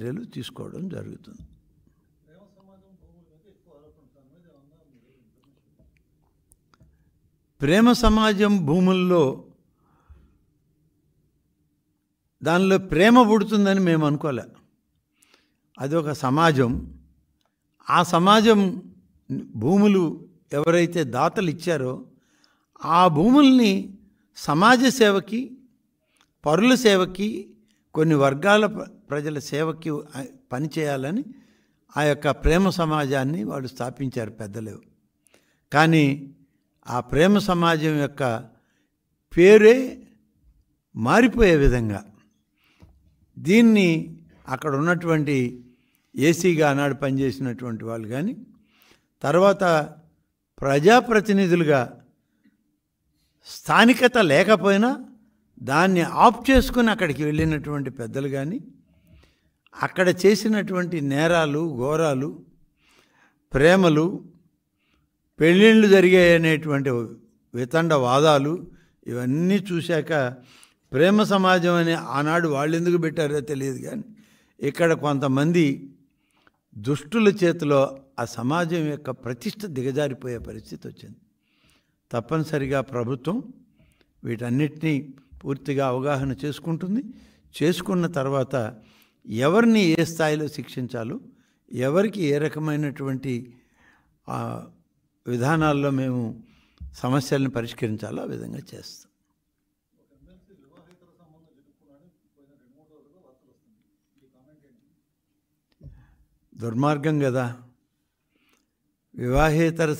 చర్యలు తీసుకోవడం జరుగుతుంది ప్రేమ సమాజం భూముల్లో దానిలో ప్రేమ పుడుతుందని మేము అనుకోలే అదొక సమాజం ఆ సమాజం భూములు ఎవరైతే దాతలు ఇచ్చారో ఆ భూముల్ని సమాజ సేవకి పరుల సేవకి కొన్ని వర్గాల ప్రజల సేవకి పనిచేయాలని ఆ యొక్క ప్రేమ సమాజాన్ని వాళ్ళు స్థాపించారు పెద్దలు కానీ ఆ ప్రేమ సమాజం యొక్క పేరే మారిపోయే విధంగా దీన్ని అక్కడ ఉన్నటువంటి ఏసీగా ఆనాడు పనిచేసినటువంటి వాళ్ళు కానీ తర్వాత ప్రజాప్రతినిధులుగా స్థానికత లేకపోయినా దాన్ని ఆఫ్ చేసుకుని అక్కడికి వెళ్ళినటువంటి పెద్దలు కానీ అక్కడ చేసినటువంటి నేరాలు ఘోరాలు ప్రేమలు పెళ్ళిళ్ళు జరిగాయనేటువంటి వితండ వాదాలు ఇవన్నీ చూశాక ప్రేమ సమాజం అని ఆనాడు వాళ్ళు ఎందుకు పెట్టారో తెలియదు కానీ ఇక్కడ కొంతమంది దుష్టుల చేతిలో ఆ సమాజం యొక్క ప్రతిష్ట దిగజారిపోయే పరిస్థితి వచ్చింది తప్పనిసరిగా ప్రభుత్వం వీటన్నిటినీ పూర్తిగా అవగాహన చేసుకుంటుంది చేసుకున్న తర్వాత ఎవరిని ఏ స్థాయిలో శిక్షించాలో ఎవరికి ఏ రకమైనటువంటి విధానాల్లో మేము సమస్యలను పరిష్కరించాలో ఆ విధంగా చేస్తాం దుర్మార్గం కదా వివాహేతర